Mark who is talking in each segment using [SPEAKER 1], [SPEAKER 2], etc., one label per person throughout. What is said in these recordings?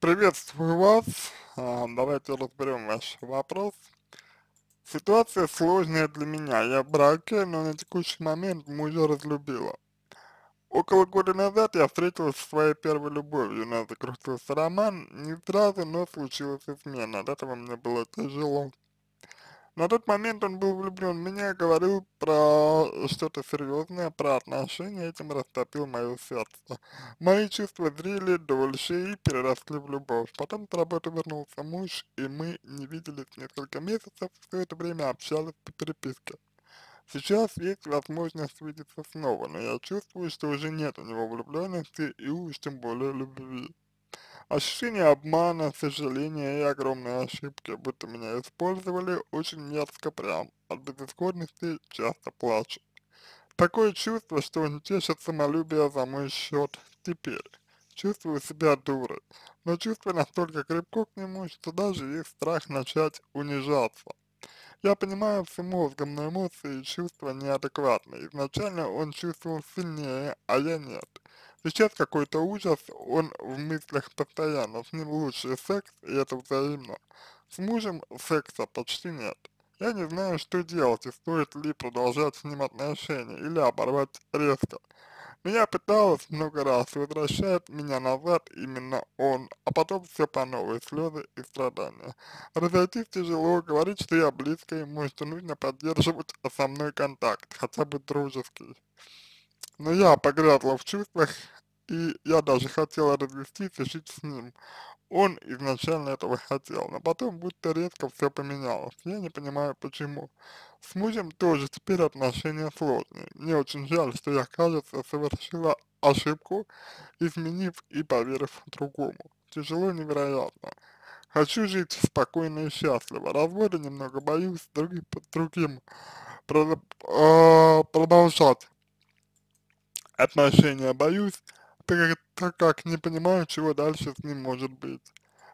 [SPEAKER 1] Приветствую вас. А, давайте разберем ваш вопрос. Ситуация сложная для меня. Я в браке, но на текущий момент мужа разлюбила. Около года назад я встретилась со своей первой любовью. У нас закрутился роман. Не сразу, но случилась измена. От этого мне было тяжело. На тот момент он был влюблен в меня, говорил про что-то серьезное, про отношения, этим растопил мое сердце. Мои чувства зрели дольше и переросли в любовь. Потом с работы вернулся муж, и мы не виделись несколько месяцев, все это время общались по переписке. Сейчас есть возможность видеться снова, но я чувствую, что уже нет у него влюбленности и уж тем более любви. Ощущение обмана, сожаления и огромной ошибки, будто меня использовали, очень мерзко прям. От безысходности часто плачу. Такое чувство, что он чешет самолюбие за мой счет теперь. Чувствую себя дурой, но чувство настолько крепко к нему, что даже их страх начать унижаться. Я понимаю, все мозгом, но эмоции и чувства неадекватны. Изначально он чувствовал сильнее, а я нет. Сейчас какой-то ужас, он в мыслях постоянно, с ним лучший секс, и это взаимно. С мужем секса почти нет. Я не знаю, что делать и стоит ли продолжать с ним отношения или оборвать резко. Меня пыталось много раз, возвращает меня назад именно он, а потом все по новой, слезы и страдания. Разойтись тяжело, говорить, что я близко ему, что нужно поддерживать со мной контакт, хотя бы дружеский. Но я погрязла в чувствах, и я даже хотела развестись и жить с ним. Он изначально этого хотел, но потом будто резко все поменялось. Я не понимаю почему. С мужем тоже теперь отношения сложные. Мне очень жаль, что я, кажется, совершила ошибку, изменив и поверив другому. Тяжело невероятно. Хочу жить спокойно и счастливо. Развода немного боюсь, другим, другим а, продолжать отношения боюсь, так как не понимаю, чего дальше с ним может быть.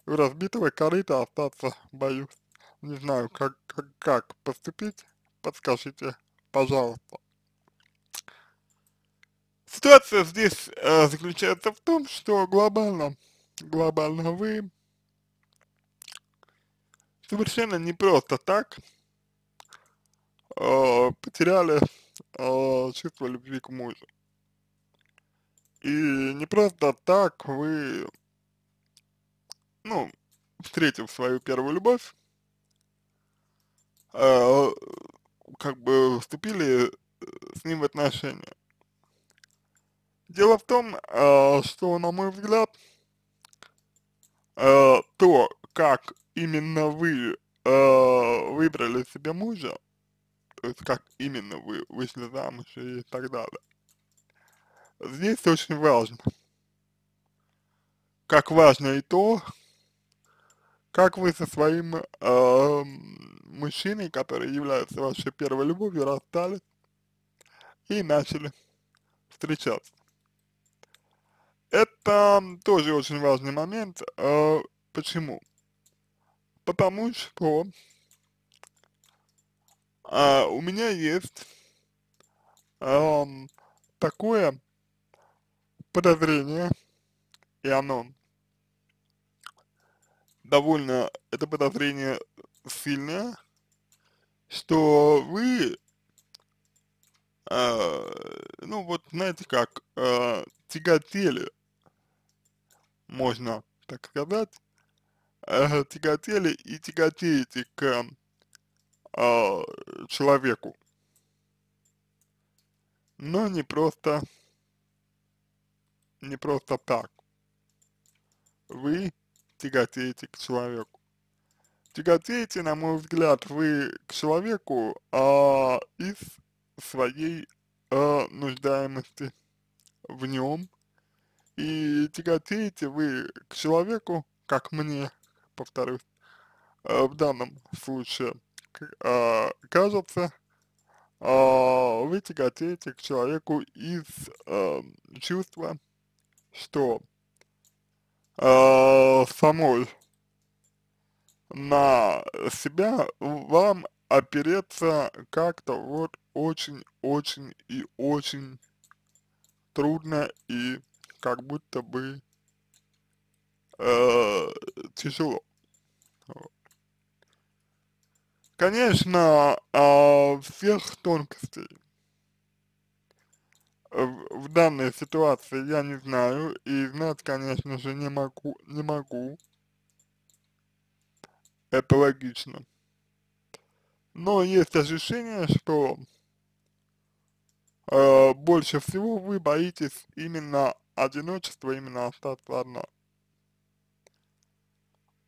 [SPEAKER 1] У разбитого корыта остаться боюсь. Не знаю, как, как, как поступить. Подскажите, пожалуйста. Ситуация здесь э, заключается в том, что глобально, глобально вы совершенно не просто так э, потеряли э, чувство любви к мужу. И не просто так вы, ну, встретив свою первую любовь, э, как бы вступили э, с ним в отношения. Дело в том, э, что, на мой взгляд, э, то, как именно вы э, выбрали себе мужа, то есть как именно вы вышли замуж и так далее, здесь очень важно. Как важно и то, как вы со своим э, мужчиной, который является вашей первой любовью, расстались и начали встречаться. Это тоже очень важный момент. Э, почему? Потому что э, у меня есть э, такое подозрение, и оно довольно, это подозрение сильное, что вы, э, ну вот знаете как, э, тяготели, можно так сказать, э, тяготели и тяготеете к э, человеку, но не просто не просто так. Вы тяготеете к человеку. Тяготеете, на мой взгляд, вы к человеку а, из своей а, нуждаемости в нем. И тяготеете вы к человеку, как мне, повторюсь, э, в данном случае а, кажется, а, вы тяготеете к человеку из а, чувства что э, самой на себя вам опереться как-то вот очень-очень и очень трудно и как будто бы э, тяжело. Конечно, э, всех тонкостей в данной ситуации я не знаю, и знать, конечно же, не могу, не могу. Это логично. Но есть ощущение, что э, больше всего вы боитесь именно одиночества, именно остаться одна.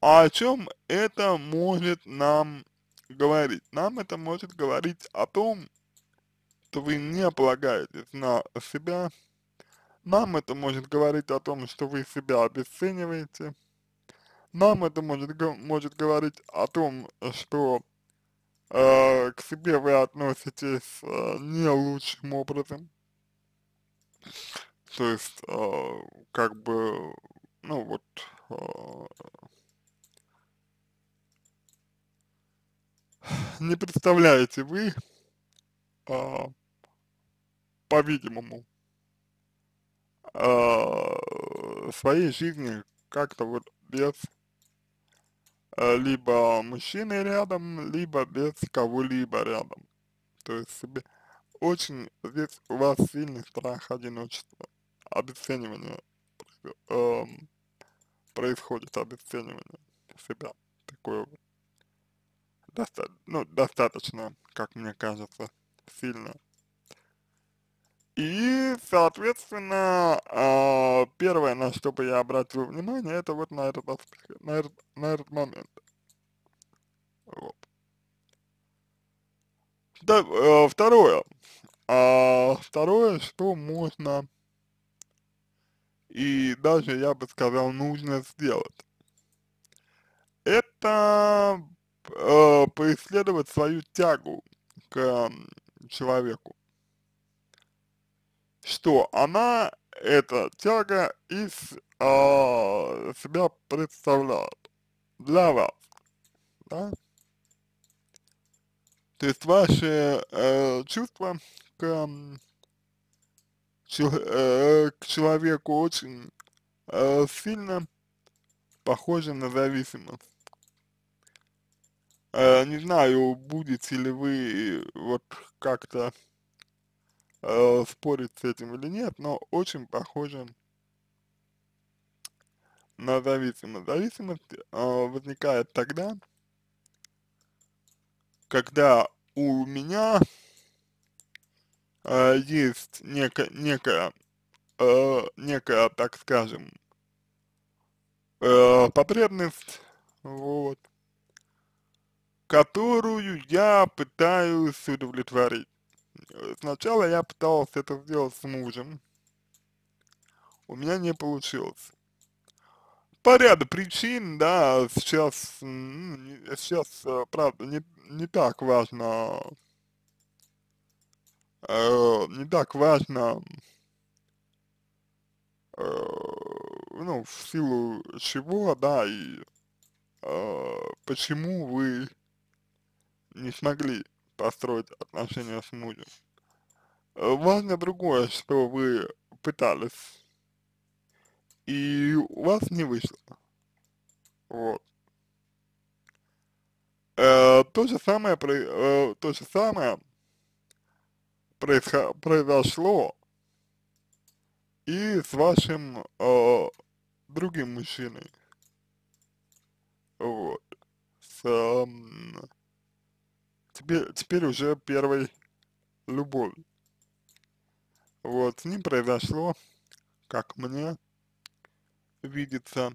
[SPEAKER 1] А о чем это может нам говорить? Нам это может говорить о том, что вы не полагаетесь на себя, нам это может говорить о том, что вы себя обесцениваете, нам это может, может говорить о том, что э, к себе вы относитесь э, не лучшим образом, то есть, э, как бы, ну вот, э, не представляете вы, а, по-видимому, а, своей жизни как-то вот без а, либо мужчины рядом, либо без кого-либо рядом. То есть себе очень здесь у вас сильный страх одиночества, обесценивание э, происходит, обесценивание себя такое вот доста ну, достаточно, как мне кажется сильно. И, соответственно, а, первое, на что бы я обратил внимание, это вот на этот аспект, на этот, на этот момент. Вот. Да, э, второе. А, второе, что можно и даже, я бы сказал, нужно сделать, это э, поисследовать свою тягу к человеку, что она, эта тяга, из а, себя представляет для вас, да? То есть ваши э, чувства к, э, к человеку очень э, сильно похожи на зависимость. Э, не знаю, будете ли вы вот как-то э, спорить с этим или нет, но очень похоже на зависимость. Зависимость э, возникает тогда, когда у меня э, есть некая, некая, э, некая, так скажем, э, потребность, вот, которую я пытаюсь удовлетворить. Э, сначала я пытался это сделать с мужем. У меня не получилось. По ряду причин, да, сейчас, сейчас, э, правда, не, не так важно, э, не так важно, э, ну, в силу чего, да, и э, почему вы не смогли построить отношения с мужем. Э, важно другое, что вы пытались, и у вас не вышло. Вот. Э, то же самое, э, то же самое произошло и с вашим э, другим мужчиной. Вот. С, э, теперь, теперь уже первой любовь. Вот, не произошло, как мне видится,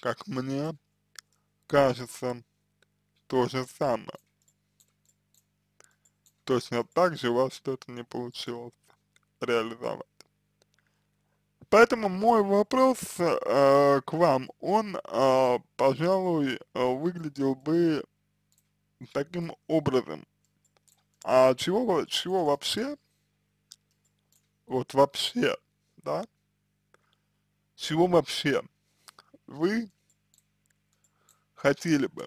[SPEAKER 1] как мне кажется, то же самое. Точно так же у вас что-то не получилось реализовать. Поэтому мой вопрос э, к вам, он, э, пожалуй, э, выглядел бы таким образом. А чего, чего вообще, вот вообще, да, чего вообще вы хотели бы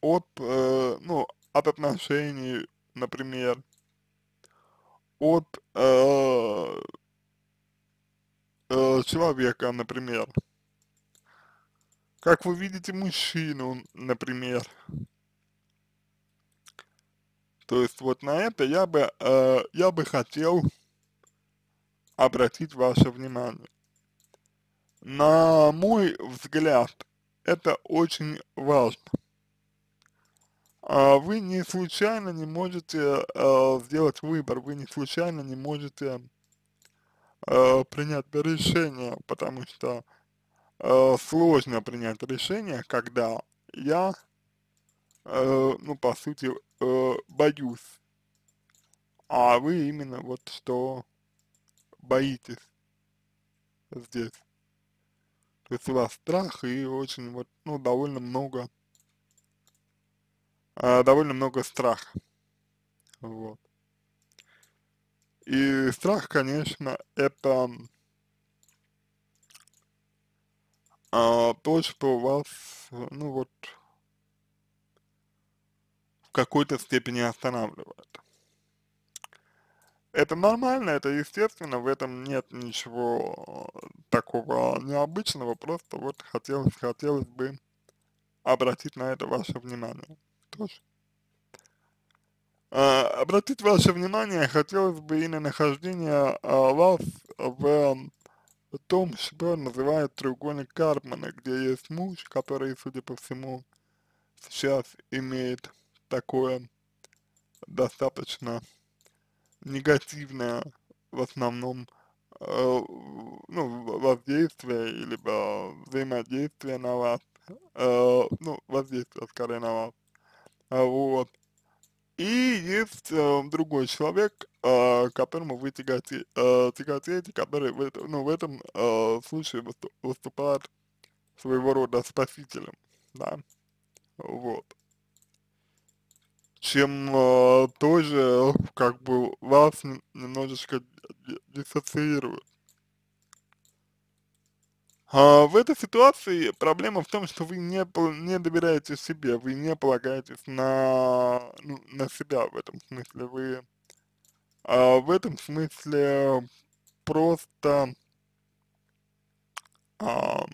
[SPEAKER 1] от, э, ну, от отношений, например, от э, э, человека, например, как вы видите мужчину, например, то есть вот на это я бы, э, я бы хотел обратить ваше внимание. На мой взгляд, это очень важно. А вы не случайно не можете э, сделать выбор, вы не случайно не можете э, принять решение, потому что э, сложно принять решение, когда я, э, ну, по сути, э, боюсь, а вы именно вот что боитесь здесь. То есть у вас страх и очень вот, ну, довольно много, э, довольно много страха. Вот. И страх, конечно, это э, то, что у вас, ну вот, в какой-то степени останавливает. Это нормально, это естественно, в этом нет ничего такого необычного, просто вот хотелось, хотелось бы обратить на это ваше внимание тоже. А, обратить ваше внимание хотелось бы и на нахождение а, вас в, том, что называют треугольник Кармана, где есть муж, который, судя по всему, сейчас имеет такое достаточно негативное в основном э, ну, воздействие, либо взаимодействие на вас, э, ну, воздействие скорее на вас, а, вот. И есть э, другой человек, э, к которому вы тяготе, э, тяготеете, который в, это, ну, в этом э, случае выступает своего рода спасителем, да, вот чем э, тоже как бы вас немножечко диссоциирует. А в этой ситуации проблема в том, что вы не, не доверяете себе, вы не полагаетесь на, ну, на себя в этом смысле. Вы а, в этом смысле просто а,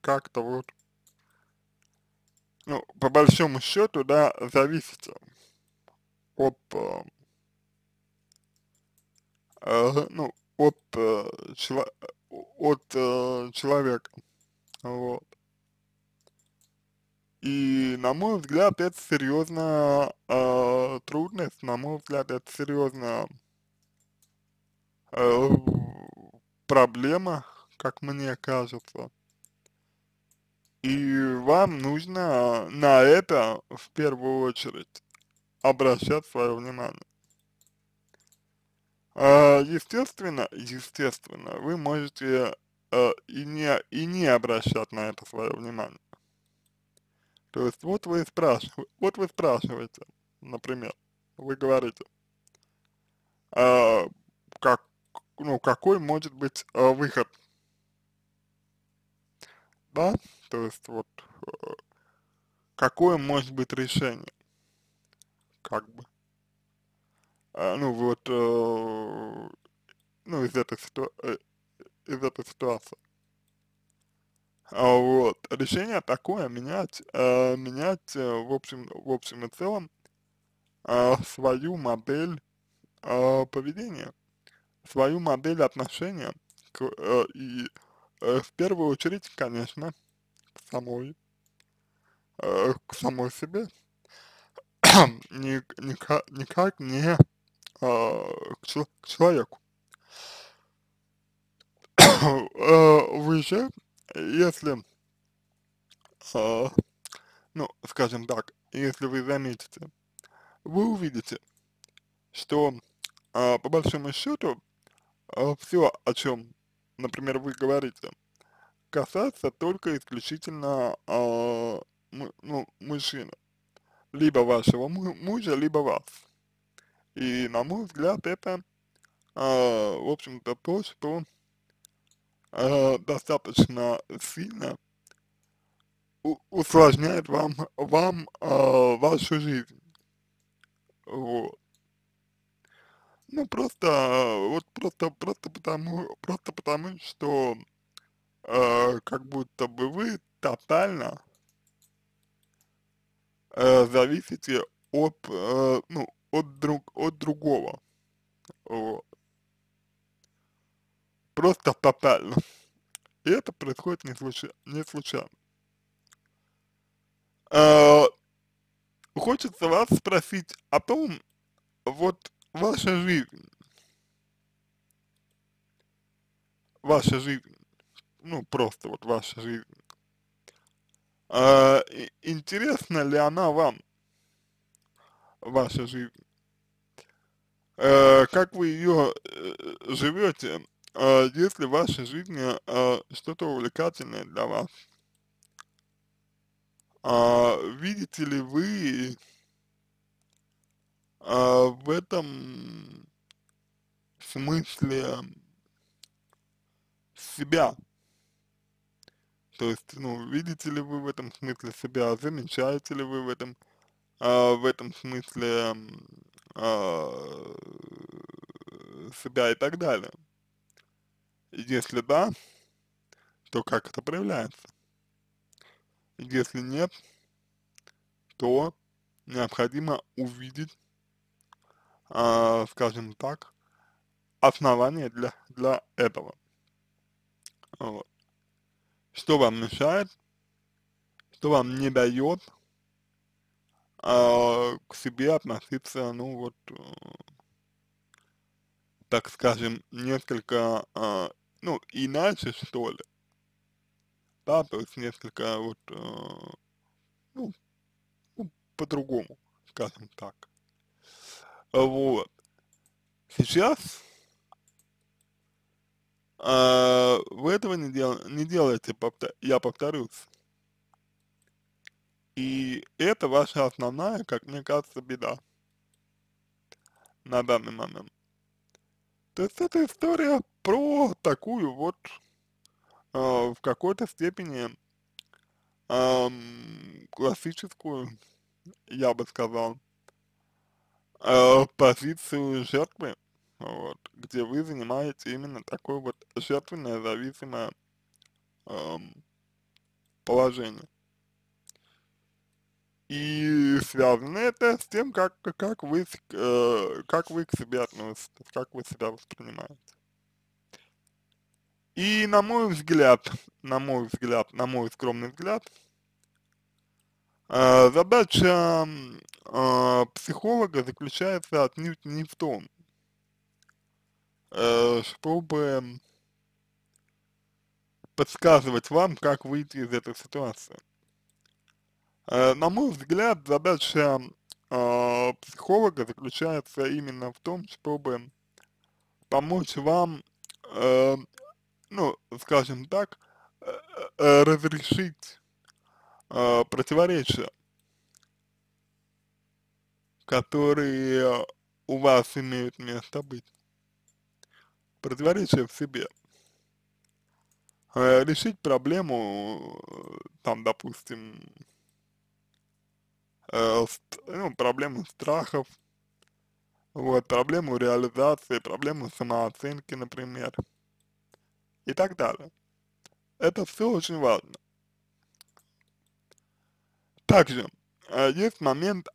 [SPEAKER 1] как-то вот ну, по большому счету, да, зависит от, э, э ну, от, э, чело, от э, человека, вот. И, на мой взгляд, это серьезная э, трудность, на мой взгляд, это серьезная э, проблема, как мне кажется. И вам нужно а, на это в первую очередь обращать свое внимание. А, естественно, естественно, вы можете а, и не, и не обращать на это свое внимание. То есть вот вы спрашиваете, вот вы спрашиваете, например, вы говорите, э, как, ну, какой может быть э, выход, да, то есть вот э, какое может быть решение? Как бы. А, ну вот, э, ну из этой, ситу... Э, из этой ситуации. А вот, решение такое, менять, э, менять в общем, в общем и целом э, свою модель э, поведения, свою модель отношения к, э, и э, в первую очередь, конечно, самой, э, к самой себе, никак, никак не э, к, к человеку. Э, вы же, если, э, ну, скажем так, если вы заметите, вы увидите, что э, по большому счету э, все, о чем, например, вы говорите, касаться только исключительно, э, ну, мужчины. Либо вашего мужа, либо вас. И, на мой взгляд, это, э, в общем-то, то, что э, достаточно сильно усложняет вам, вам э, вашу жизнь. Вот. Ну просто, вот просто, просто потому, просто потому, что э, как будто бы вы тотально э, зависите от, э, ну, от, друг, от другого. Вот. Просто тотально. И это происходит не, случай, не случайно. Э, хочется вас спросить о том, вот ваша жизнь, ваша жизнь, ну, просто вот ваша жизнь, а, интересна ли она вам, ваша жизнь? А, как вы ее э, живете? А, э, есть ли в вашей жизни а, что-то увлекательное для вас? А, видите ли вы а, в этом смысле себя? То есть, ну, видите ли вы в этом смысле себя, замечаете ли вы в этом, э, в этом смысле э, себя и так далее. Если да, то как это проявляется? Если нет, то необходимо увидеть, э, скажем так, основания для, для этого. Вот что вам мешает, что вам не дает а, к себе относиться, ну вот, э, так скажем, несколько, а, ну, иначе, что ли, да, то есть несколько вот, а, ну, ну по-другому, скажем так. Вот. Сейчас а, вы этого не, дел, не делаете, я повторюсь. И это ваша основная, как мне кажется, беда на данный момент. То есть это история про такую вот э, в какой-то степени э, классическую, я бы сказал, э, позицию жертвы вот, где вы занимаете именно такое вот жертвенное, зависимое эм, положение. И связано это с тем, как, как, вы, э, как вы к себе относитесь, как вы себя воспринимаете. И на мой взгляд, на мой взгляд, на мой скромный взгляд, э, задача э, психолога заключается отнюдь не в том, Э, чтобы подсказывать вам, как выйти из этой ситуации. Э, на мой взгляд, задача э, психолога заключается именно в том, чтобы помочь вам, ну, скажем так, разрешить противоречия, которые у вас имеют место быть противоречия в себе. Э, решить проблему, там, допустим, э, ну, проблему страхов, вот, проблему реализации, проблему самооценки, например, и так далее. Это все очень важно. Также э, есть момент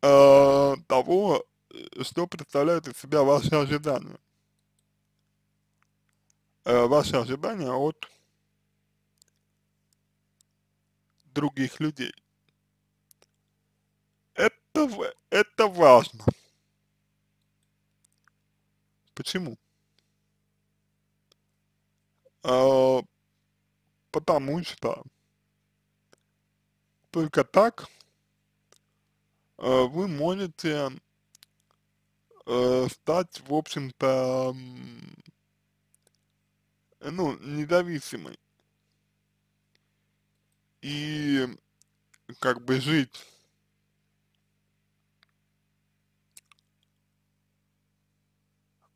[SPEAKER 1] э, того, что представляют из себя ваши ожидания. Э, ваши ожидания от других людей. Это, это важно. Почему? А, потому что только так а, вы можете а, стать, в общем-то, ну, независимый. И как бы жить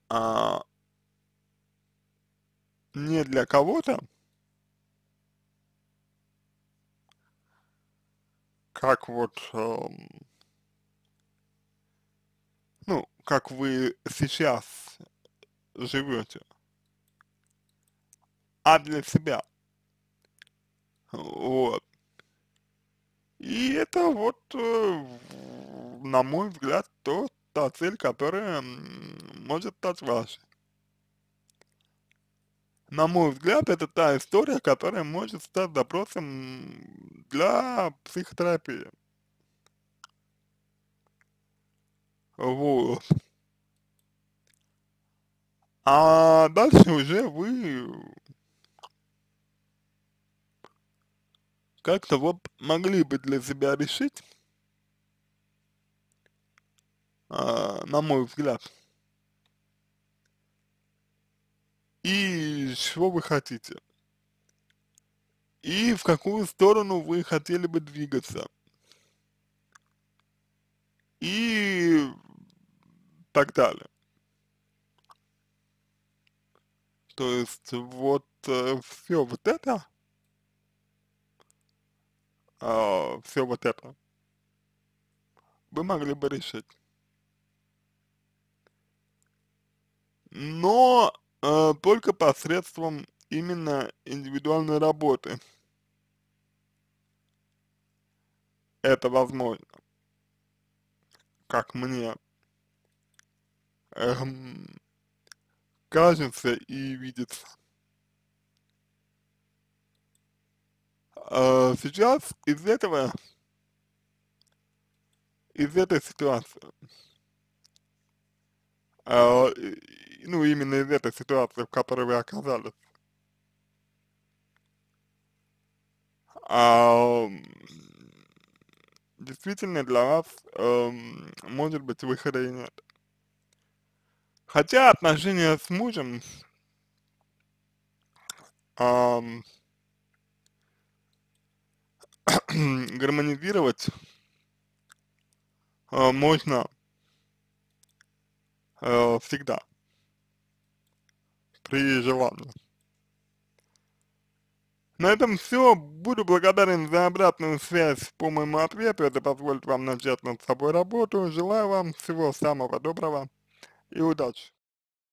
[SPEAKER 1] а, не для кого-то, как вот, эм, ну, как вы сейчас живете а для себя. Вот. И это вот, э, на мой взгляд, то, та цель, которая может стать вашей. На мой взгляд, это та история, которая может стать допросом для психотерапии. Вот. А дальше уже вы как-то вот могли бы для себя решить, э, на мой взгляд. И чего вы хотите? И в какую сторону вы хотели бы двигаться? И так далее. То есть вот э, все вот это э, а, все вот это, вы могли бы решить. Но э, только посредством именно индивидуальной работы это возможно, как мне эм, кажется и видится. А, сейчас из этого, из этой ситуации, э, ну именно из этой ситуации, в которой вы оказались, э, действительно для вас э, может быть выхода и нет. Хотя отношения с мужем эм, гармонизировать э, можно э, всегда при желании. На этом все. Буду благодарен за обратную связь по моему ответу. Это позволит вам начать над собой работу. Желаю вам всего самого доброго и удачи.